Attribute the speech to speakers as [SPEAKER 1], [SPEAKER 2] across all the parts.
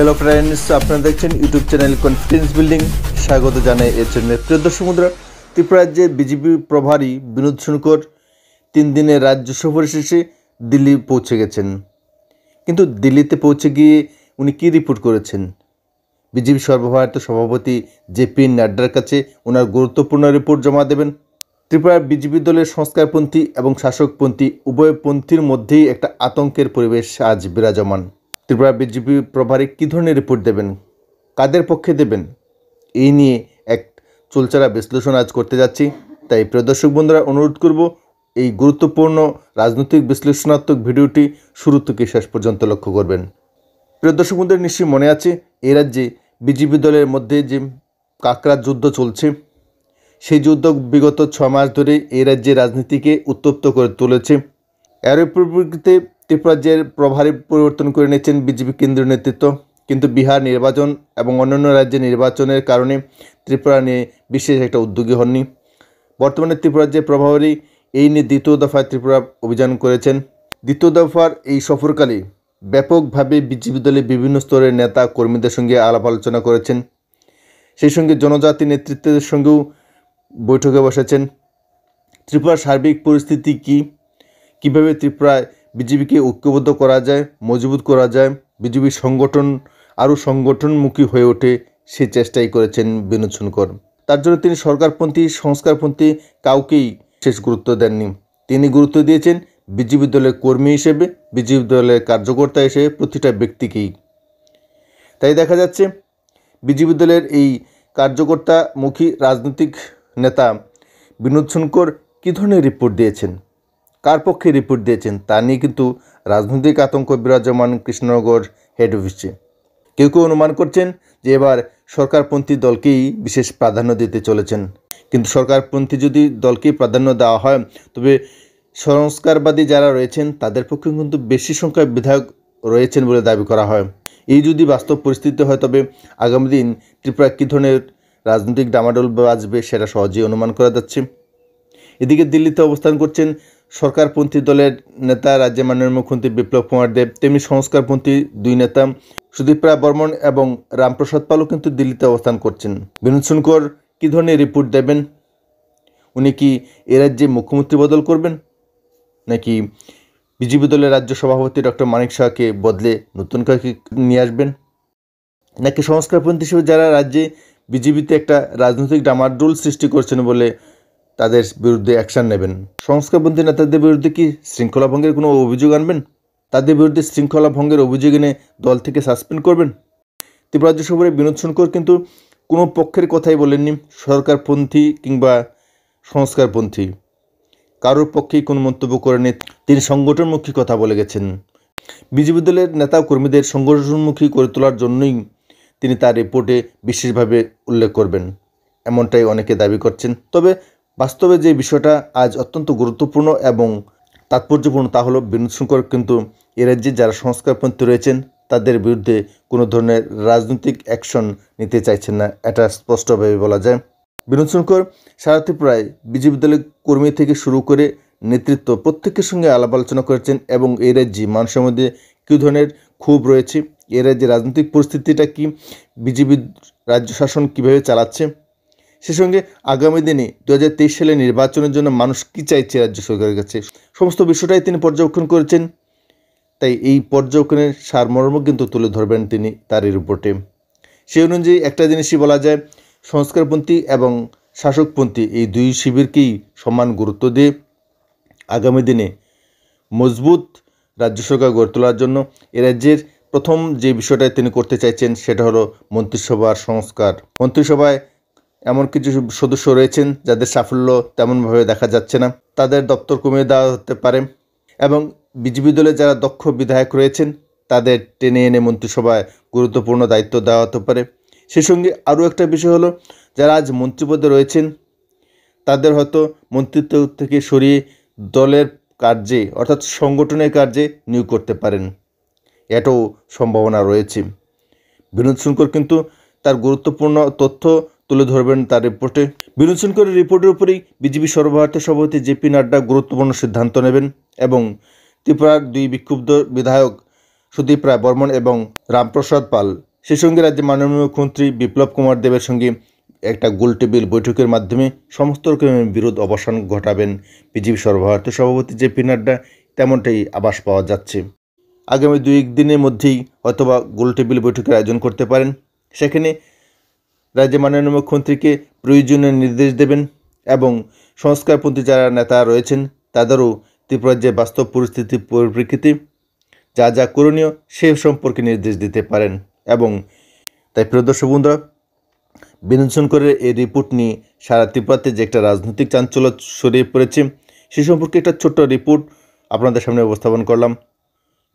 [SPEAKER 1] hello friends আপনারা দেখছেন YouTube channel confidence building স্বাগত জানাই এর জন্য প্রিয় দর্শক বন্ধুরা বিজেপি প্রভারী বিনোদ শঙ্কর তিন দিনের রাজ্য সফর শেষে দিল্লি পৌঁছে গেছেন কিন্তু দিল্লিতে পৌঁছে গিয়ে উনি কী রিপোর্ট করেছেন বিজেপি সর্বভারতীয় সভাপতি জেপি নাড্ডার কাছে ওনার গুরুত্বপূর্ণ রিপোর্ট জমা দেবেন ত্রিপুরার বিজেপি দলের সংস্কারপন্থী এবং শাসকপন্থী উভয়পন্থীর মধ্যেই একটা আতঙ্কের পরিবেশ আজ বিরাজমান ত্রিপুরা বিজেপি প্রভারে কী ধরনের রিপোর্ট দেবেন কাদের পক্ষে দেবেন এই নিয়ে এক চুলচারা বিশ্লেষণ আজ করতে যাচ্ছি তাই প্রিয় দর্শক বন্ধুরা অনুরোধ করব এই গুরুত্বপূর্ণ রাজনৈতিক বিশ্লেষণাত্মক ভিডিওটি শুরু থেকে শেষ পর্যন্ত লক্ষ্য করবেন প্রিয় দর্শক বন্ধুদের নিশ্চয়ই মনে আছে এ রাজ্যে বিজেপি দলের মধ্যে যে কাকরা যুদ্ধ চলছে সেই যুদ্ধ বিগত ছ মাস ধরে এই রাজ্যের রাজনীতিকে উত্তপ্ত করে তুলেছে এর পরিপ্রেক্ষিতে ত্রিপুরাজ্যের প্রভারী পরিবর্তন করে নিয়েছেন বিজেপি কেন্দ্রীয় নেতৃত্ব কিন্তু বিহার নির্বাচন এবং অন্যান্য রাজ্যে নির্বাচনের কারণে ত্রিপুরা নিয়ে বিশেষ একটা উদ্যোগী হননি বর্তমানে ত্রিপুরাজ্যের প্রভাবরী এই নিয়ে দ্বিতীয় দফায় ত্রিপুরা অভিযান করেছেন দ্বিতীয় দফার এই সফরকালে ব্যাপকভাবে বিজেপি দলের বিভিন্ন স্তরের নেতা কর্মীদের সঙ্গে আলাপ আলোচনা করেছেন সেই সঙ্গে জনজাতি নেতৃত্বের সঙ্গেও বৈঠকে বসেছেন ত্রিপুরার সার্বিক পরিস্থিতি কি কিভাবে ত্রিপুরায় বিজেপিকে ঐক্যবদ্ধ করা যায় মজবুত করা যায় বিজেপি সংগঠন আরও সংগঠনমুখী হয়ে ওঠে সে চেষ্টাই করেছেন বিনোদ সোনকর তার জন্য তিনি সরকারপন্থী সংস্কারপন্থী কাউকেই শেষ গুরুত্ব দেননি তিনি গুরুত্ব দিয়েছেন বিজেপি দলের কর্মী হিসেবে বিজেপি দলের কার্যকর্তা হিসেবে প্রতিটা ব্যক্তিকেই তাই দেখা যাচ্ছে বিজেপি দলের এই কার্যকর্তামুখী রাজনৈতিক নেতা বিনোদ সোনকর কী ধরনের রিপোর্ট দিয়েছেন কার পক্ষে রিপোর্ট দিয়েছেন তা নিয়ে কিন্তু রাজনৈতিক আতঙ্ক বিরাজমান কৃষ্ণনগর হেড অফিসে কেউ কেউ অনুমান করছেন যে এবার সরকারপন্থী দলকেই বিশেষ প্রাধান্য দিতে চলেছেন কিন্তু সরকারপন্থী যদি দলকেই প্রাধান্য দেওয়া হয় তবে সংস্কারবাদী যারা রয়েছেন তাদের পক্ষে কিন্তু বেশি সংখ্যায় বিধায়ক রয়েছেন বলে দাবি করা হয় এই যদি বাস্তব পরিস্থিতি হয় তবে আগামী দিন ত্রিপুরা কী ধরনের রাজনৈতিক ডামাডোল বাজবে সেটা সহজেই অনুমান করা যাচ্ছে এদিকে দিল্লিতে অবস্থান করছেন সরকারপন্থী দলের নেতা রাজ্যের মাননীয় মুখ্যমন্ত্রী বিপ্লব কুমার দেব তেমনি সংস্কারপন্থী দুই নেতা সুদীপ রায় বর্মন এবং রামপ্রসাদ পালও কিন্তু দিল্লিতে অবস্থান করছেন বিনোদ শুনকর কী ধরনের রিপোর্ট দেবেন উনি কি এ রাজ্যে মুখ্যমন্ত্রী বদল করবেন নাকি বিজেপি দলের রাজ্য সভাপতি ডক্টর মানিক শাহকে বদলে নতুন কাউকে নিয়ে আসবেন নাকি সংস্কারপন্থী হিসেবে যারা রাজ্যে বিজেপিতে একটা রাজনৈতিক ডামারডোল সৃষ্টি করছেন বলে তাদের বিরুদ্ধে অ্যাকশান নেবেন সংস্কারপন্থী নেতাদের বিরুদ্ধে কি শৃঙ্খলা ভঙ্গের কোনো অভিযোগ আনবেন তাদের বিরুদ্ধে শৃঙ্খলা ভঙ্গের অভিযোগ এনে দল থেকে সাসপেন্ড করবেন ত্রিপুরা রাজ্য সভায় বিনোদ শঙ্কর কিন্তু কোনো পক্ষের কথাই বলেননি সরকারপন্থী কিংবা সংস্কারপন্থী কারোর পক্ষেই কোনো মন্তব্য করেনি তিনি সংগঠনমুখী কথা বলে গেছেন বিজেপি দলের নেতা কর্মীদের সংগঠনমুখী করে তোলার জন্যই তিনি তার রিপোর্টে বিশেষভাবে উল্লেখ করবেন এমনটাই অনেকে দাবি করছেন তবে বাস্তবে যে বিষয়টা আজ অত্যন্ত গুরুত্বপূর্ণ এবং তাৎপর্যপূর্ণ তা হলো বিনোদ শঙ্কর কিন্তু এ রাজ্যে যারা সংস্কারপন্থী রয়েছেন তাদের বিরুদ্ধে কোনো ধরনের রাজনৈতিক অ্যাকশন নিতে চাইছেন না এটা স্পষ্টভাবে বলা যায় বিনোদ শঙ্কর সারাতে প্রায় বিজেপি দলের কর্মী থেকে শুরু করে নেতৃত্ব প্রত্যেকের সঙ্গে আলাপ আলোচনা করেছেন এবং এই রাজ্যে মানুষের মধ্যে কী ধরনের ক্ষোভ রয়েছে এ রাজ্যে রাজনৈতিক পরিস্থিতিটা কি বিজেপি রাজ্য শাসন কীভাবে চালাচ্ছে সে সঙ্গে আগামী দিনে দু সালে নির্বাচনের জন্য মানুষ কী চাইছে রাজ্য সরকারের কাছে সমস্ত বিষয়টাই তিনি পর্যবেক্ষণ করেছেন তাই এই পর্যবেক্ষণের সারমর্ম কিন্তু তুলে ধরবেন তিনি তার রিপোর্টে সেই অনুযায়ী একটা জিনিসই বলা যায় সংস্কারপন্থী এবং শাসকপন্থী এই দুই শিবিরকেই সমান গুরুত্ব দিয়ে আগামী দিনে মজবুত রাজ্য সরকার গড়ে তোলার জন্য এ রাজ্যের প্রথম যে বিষয়টা তিনি করতে চাইছেন সেটা হলো মন্ত্রিসভার সংস্কার মন্ত্রিসভায় এমন কিছু সদস্য রয়েছেন যাদের সাফল্য তেমনভাবে দেখা যাচ্ছে না তাদের দপ্তর কমিয়ে দেওয়া হতে পারে এবং বিজেপি দলে যারা দক্ষ বিধায়ক রয়েছেন তাদের টেনে এনে মন্ত্রিসভায় গুরুত্বপূর্ণ দায়িত্ব দেওয়া হতে পারে সে সঙ্গে আরও একটা বিষয় হলো যারা আজ মন্ত্রীপদে রয়েছেন তাদের হয়তো মন্ত্রিত্ব থেকে সরিয়ে দলের কার্যে অর্থাৎ সংগঠনের কার্যে নিয়োগ করতে পারেন এটাও সম্ভাবনা রয়েছে বিনোদ শঙ্কর কিন্তু তার গুরুত্বপূর্ণ তথ্য তুলে ধরবেন তার রিপোর্টে বিনোদ সিনকরের রিপোর্টের উপরেই বিজেপি সর্বভারতীয় সভাপতি জেপি নাড্ডা গুরুত্বপূর্ণ সিদ্ধান্ত নেবেন এবং ত্রিপুরার দুই বিক্ষুব্ধ বিধায়ক সুদীপ রায় বর্মন এবং রামপ্রসাদ পাল সেই সঙ্গে রাজ্যের মাননীয় মুখ্যমন্ত্রী বিপ্লব কুমার দেবের সঙ্গে একটা গোল টেবিল বৈঠকের মাধ্যমে সমস্ত রকমের বিরোধ অবসান ঘটাবেন বিজেপি সর্বভারতীয় সভাপতি জেপি নাড্ডা তেমনটাই আবাস পাওয়া যাচ্ছে আগামী দুই দিনের মধ্যেই অথবা গোল টেবিল বৈঠকের আয়োজন করতে পারেন সেখানে রাজ্যে মাননীয় মুখ্যমন্ত্রীকে প্রয়োজনীয় নির্দেশ দেবেন এবং সংস্কারপন্থী যারা নেতা রয়েছেন তাদেরও ত্রিপুরার যে বাস্তব পরিস্থিতি পরিপ্রেক্ষিতে যা যা করণীয় সে সম্পর্কে নির্দেশ দিতে পারেন এবং তাই প্রিয় দর্শক বন্ধুরা বিনোদনকরের এই রিপোর্ট নিয়ে সারা ত্রিপুরাতে যে একটা রাজনৈতিক চাঞ্চল্য ছড়িয়ে পড়েছে সে সম্পর্কে একটা ছোট্ট রিপোর্ট আপনাদের সামনে উপস্থাপন করলাম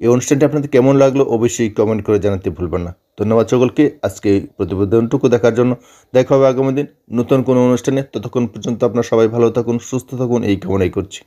[SPEAKER 1] এই অনুষ্ঠানটি আপনাদের কেমন লাগলো অবশ্যই কমেন্ট করে জানাতে ভুলবেন না ধন্যবাদ সকলকে আজকে এই প্রতিবেদনটুকু দেখার জন্য দেখা হবে আগামী দিন নতুন কোনো অনুষ্ঠানে ততক্ষণ পর্যন্ত আপনারা সবাই ভালো থাকুন সুস্থ থাকুন এই কামনাই করছি